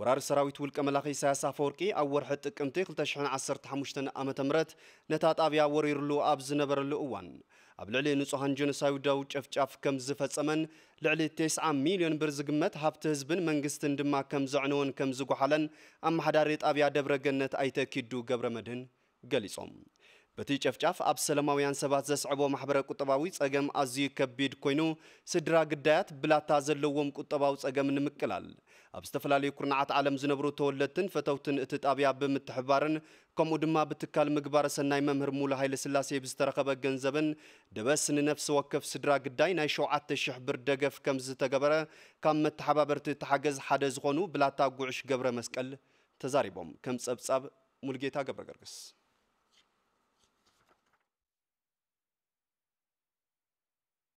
ወራር ሰራዊት ውልቀ መላኺ ኢሳያስ አፈወርቂ ኣብ ወርሒ ጥቅምቲ 2015 ዓ ም ነታ ጣብያ ወሪሩሉ ኣብ ዝነበረሉ እዋን ኣብ ልዕሊ ንጹሃን ጀኖሳይዳዊ ጨፍጫፍ ከም ዝፈጸመን ልዕሊ 90 ሚልዮን ብር ዝግመት ሃብቲ ህዝብን መንግስትን ድማ ከም ዘዕነወን ከም ዝጓሓለን ኣመሓዳሪ ጣብያ ደብረ ገነት ኣይተ ኪዱ ገብረ መድህን ገሊጾም በቲ ጨፍጫፍ ኣብ ሰላማውያን ሰባት ዘስዕቦ ማሕበረ ቁጠባዊ ጸገም ኣዝዩ ከቢድ ኮይኑ ስድራ ግዳያት ብላታ ዘለዎም ቁጠባዊ ጸገም ንምቅላል ኣብ ዝተፈላለዩ ኩርናዓት ዓለም ዝነብሩ ተወለድትን ፈተውትን እቲ ጣብያ ብምትሕባርን ከምኡ ድማ ብትካል ምግባር ሰናይ መምህር ሙሉ ሃይለ ስላሴ ብዝተረኸበ ገንዘብን ደበስ ንነፍሲ ወከፍ ስድራ ግዳይ ናይ 7,000 ብር ደገፍ ከም ዝተገበረ ካብ መተሓባበርቲ ተሓገዝ ሓደ ዝኾኑ ብላታ ጉዕሽ ገብረ መስቀል ተዛሪቦም ከም ጸብጻብ ሙልጌታ ገብረ ገርግስ